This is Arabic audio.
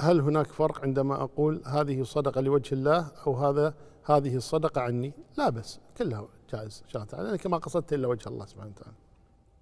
هل هناك فرق عندما اقول هذه صدقه لوجه الله او هذا هذه الصدقه عني؟ لا بس كلها جائز شرعا انا كما قصدت الا وجه الله سبحانه وتعالى.